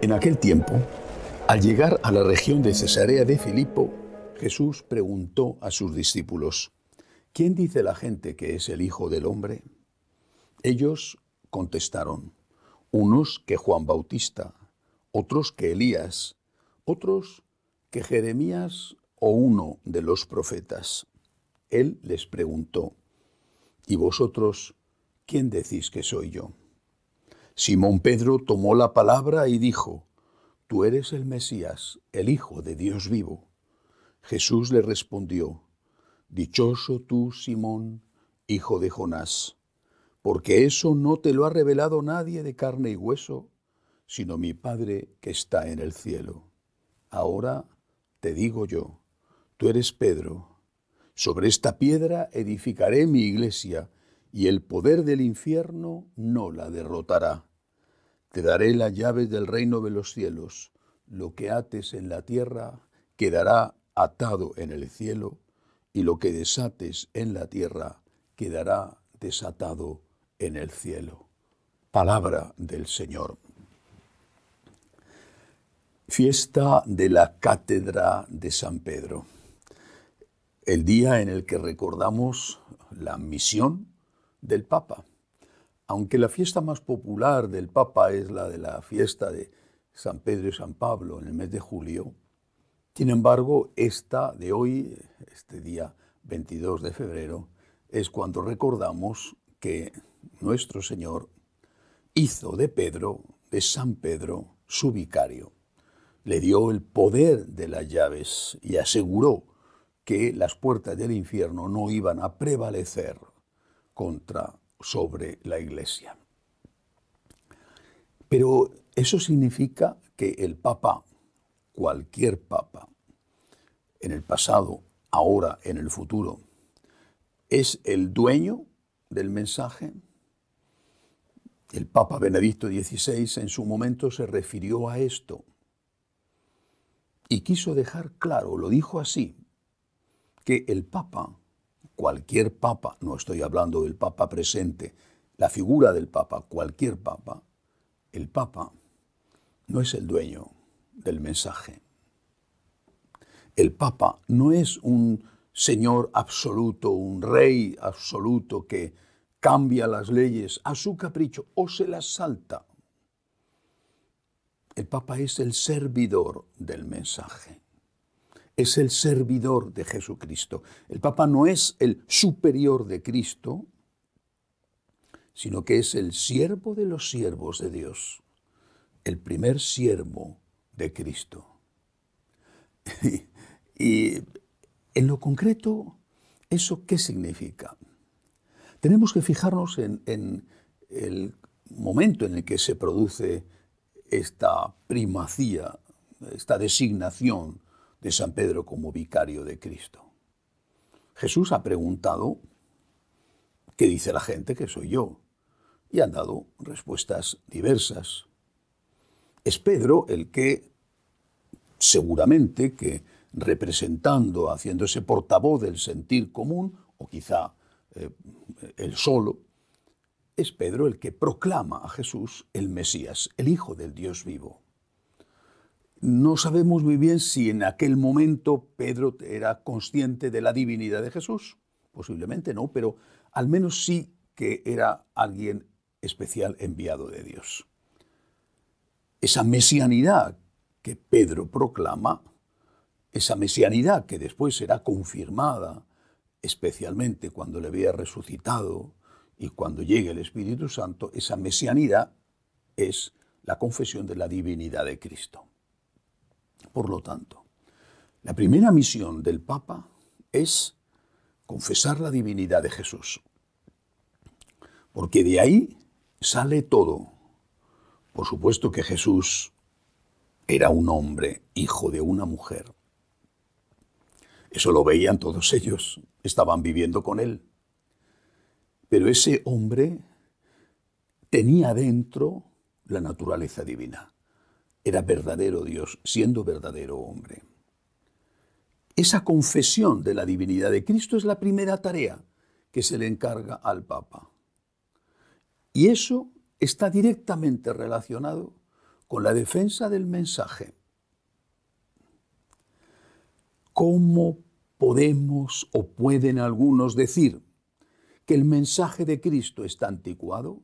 En aquel tiempo, al llegar a la región de Cesarea de Filipo, Jesús preguntó a sus discípulos, ¿quién dice la gente que es el Hijo del Hombre? Ellos contestaron, unos que Juan Bautista, otros que Elías, otros que Jeremías o uno de los profetas. Él les preguntó, ¿y vosotros quién decís que soy yo? Simón Pedro tomó la palabra y dijo, Tú eres el Mesías, el Hijo de Dios vivo. Jesús le respondió, Dichoso tú, Simón, hijo de Jonás, porque eso no te lo ha revelado nadie de carne y hueso, sino mi Padre que está en el cielo. Ahora te digo yo, tú eres Pedro, sobre esta piedra edificaré mi iglesia, y el poder del infierno no la derrotará. Te daré las llaves del reino de los cielos, lo que ates en la tierra quedará atado en el cielo, y lo que desates en la tierra quedará desatado en el cielo. Palabra del Señor. Fiesta de la Cátedra de San Pedro. El día en el que recordamos la misión del Papa. Aunque la fiesta más popular del Papa es la de la fiesta de San Pedro y San Pablo en el mes de julio, sin embargo, esta de hoy, este día 22 de febrero, es cuando recordamos que nuestro Señor hizo de Pedro, de San Pedro, su vicario le dio el poder de las llaves y aseguró que las puertas del infierno no iban a prevalecer contra sobre la iglesia. Pero eso significa que el papa, cualquier papa, en el pasado, ahora, en el futuro, es el dueño del mensaje. El papa Benedicto XVI en su momento se refirió a esto y quiso dejar claro, lo dijo así, que el Papa, cualquier Papa, no estoy hablando del Papa presente, la figura del Papa, cualquier Papa, el Papa no es el dueño del mensaje. El Papa no es un señor absoluto, un rey absoluto que cambia las leyes a su capricho o se las salta el Papa es el servidor del mensaje, es el servidor de Jesucristo. El Papa no es el superior de Cristo, sino que es el siervo de los siervos de Dios, el primer siervo de Cristo. Y, en lo concreto, ¿eso qué significa? Tenemos que fijarnos en el momento en el que se produce esta primacía, esta designación de San Pedro como vicario de Cristo. Jesús ha preguntado qué dice la gente que soy yo y han dado respuestas diversas. Es Pedro el que seguramente que representando, ese portavoz del sentir común, o quizá el eh, solo, es Pedro el que proclama a Jesús el Mesías, el Hijo del Dios vivo. No sabemos muy bien si en aquel momento Pedro era consciente de la divinidad de Jesús, posiblemente no, pero al menos sí que era alguien especial enviado de Dios. Esa mesianidad que Pedro proclama, esa mesianidad que después será confirmada, especialmente cuando le había resucitado y cuando llegue el Espíritu Santo, esa mesianidad es la confesión de la divinidad de Cristo. Por lo tanto, la primera misión del Papa es confesar la divinidad de Jesús, porque de ahí sale todo. Por supuesto que Jesús era un hombre, hijo de una mujer. Eso lo veían todos ellos, estaban viviendo con él. Pero ese hombre tenía dentro la naturaleza divina. Era verdadero Dios, siendo verdadero hombre. Esa confesión de la divinidad de Cristo es la primera tarea que se le encarga al Papa. Y eso está directamente relacionado con la defensa del mensaje. ¿Cómo podemos o pueden algunos decir que el mensaje de Cristo está anticuado?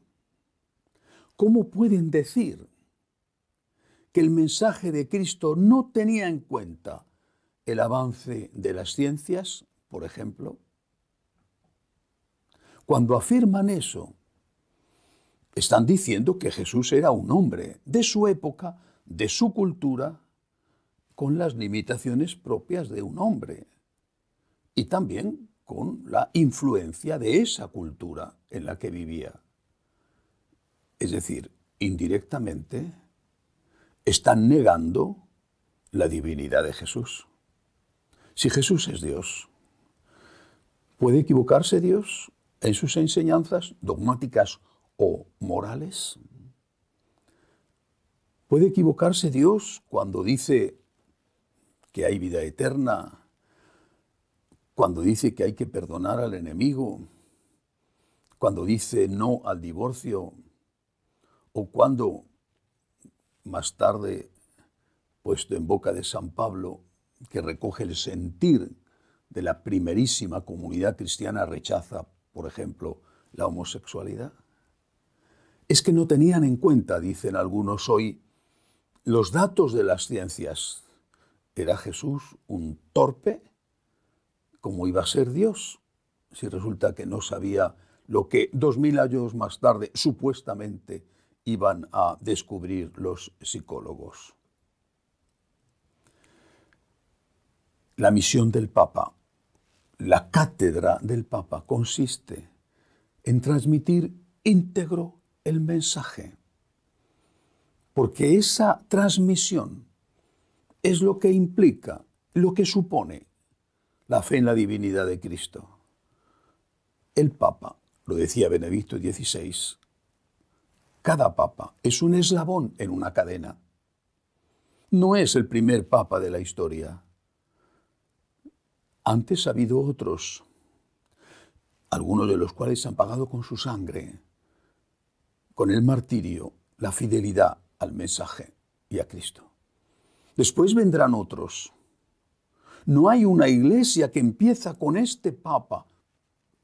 ¿Cómo pueden decir que el mensaje de Cristo no tenía en cuenta el avance de las ciencias, por ejemplo? Cuando afirman eso, están diciendo que Jesús era un hombre de su época, de su cultura, con las limitaciones propias de un hombre y también con la influencia de esa cultura en la que vivía. Es decir, indirectamente, están negando la divinidad de Jesús. Si Jesús es Dios, ¿puede equivocarse Dios en sus enseñanzas dogmáticas o morales? ¿Puede equivocarse Dios cuando dice que hay vida eterna, cuando dice que hay que perdonar al enemigo, cuando dice no al divorcio, o cuando más tarde, puesto en boca de San Pablo, que recoge el sentir de la primerísima comunidad cristiana, rechaza, por ejemplo, la homosexualidad. Es que no tenían en cuenta, dicen algunos hoy, los datos de las ciencias. ¿Era Jesús un torpe? ¿cómo iba a ser Dios? Si resulta que no sabía lo que dos mil años más tarde supuestamente iban a descubrir los psicólogos. La misión del Papa, la cátedra del Papa consiste en transmitir íntegro el mensaje, porque esa transmisión es lo que implica, lo que supone la fe en la divinidad de Cristo. El Papa, lo decía Benedicto XVI, cada Papa es un eslabón en una cadena. No es el primer Papa de la historia. Antes ha habido otros, algunos de los cuales han pagado con su sangre, con el martirio, la fidelidad al mensaje y a Cristo. Después vendrán otros no hay una iglesia que empieza con este papa,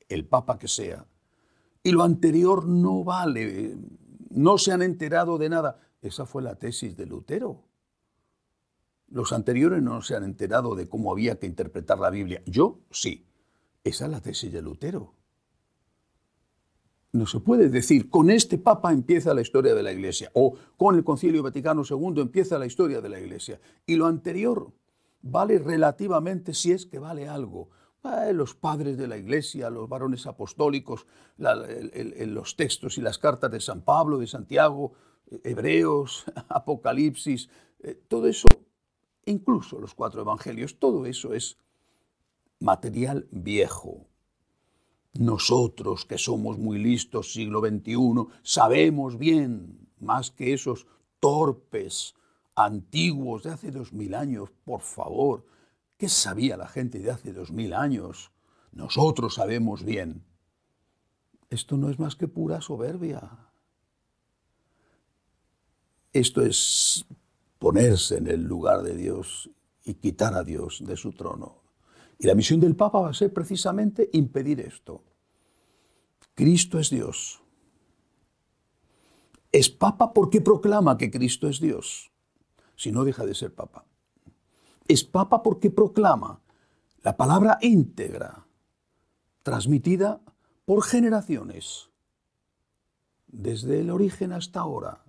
el papa que sea, y lo anterior no vale, no se han enterado de nada. Esa fue la tesis de Lutero. Los anteriores no se han enterado de cómo había que interpretar la Biblia. Yo sí. Esa es la tesis de Lutero. No se puede decir, con este Papa empieza la historia de la Iglesia, o con el Concilio Vaticano II empieza la historia de la Iglesia, y lo anterior vale relativamente si es que vale algo. Eh, los padres de la iglesia, los varones apostólicos, los textos y las cartas de San Pablo, de Santiago, Hebreos, Apocalipsis, eh, todo eso, incluso los cuatro evangelios, todo eso es material viejo. Nosotros que somos muy listos, siglo XXI, sabemos bien, más que esos torpes antiguos de hace dos mil años, por favor. ¿Qué sabía la gente de hace dos mil años? Nosotros sabemos bien. Esto no es más que pura soberbia. Esto es ponerse en el lugar de Dios y quitar a Dios de su trono. Y la misión del Papa va a ser precisamente impedir esto. Cristo es Dios. Es Papa porque proclama que Cristo es Dios si no deja de ser papa. Es papa porque proclama la palabra íntegra, transmitida por generaciones, desde el origen hasta ahora.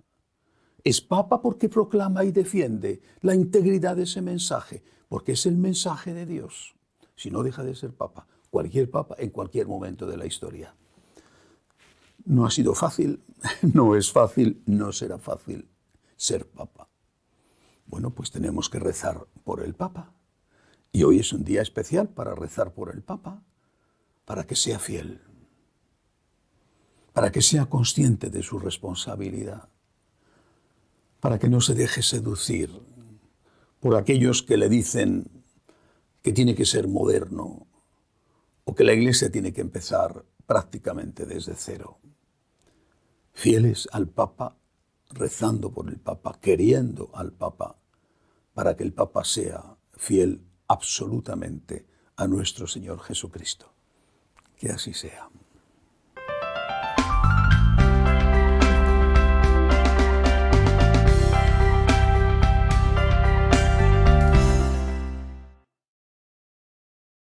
Es papa porque proclama y defiende la integridad de ese mensaje, porque es el mensaje de Dios. Si no deja de ser papa, cualquier papa en cualquier momento de la historia. No ha sido fácil, no es fácil, no será fácil ser papa. Bueno, pues tenemos que rezar por el Papa. Y hoy es un día especial para rezar por el Papa, para que sea fiel, para que sea consciente de su responsabilidad, para que no se deje seducir por aquellos que le dicen que tiene que ser moderno o que la Iglesia tiene que empezar prácticamente desde cero. Fieles al Papa, rezando por el Papa, queriendo al Papa, para que el Papa sea fiel absolutamente a nuestro Señor Jesucristo. Que así sea.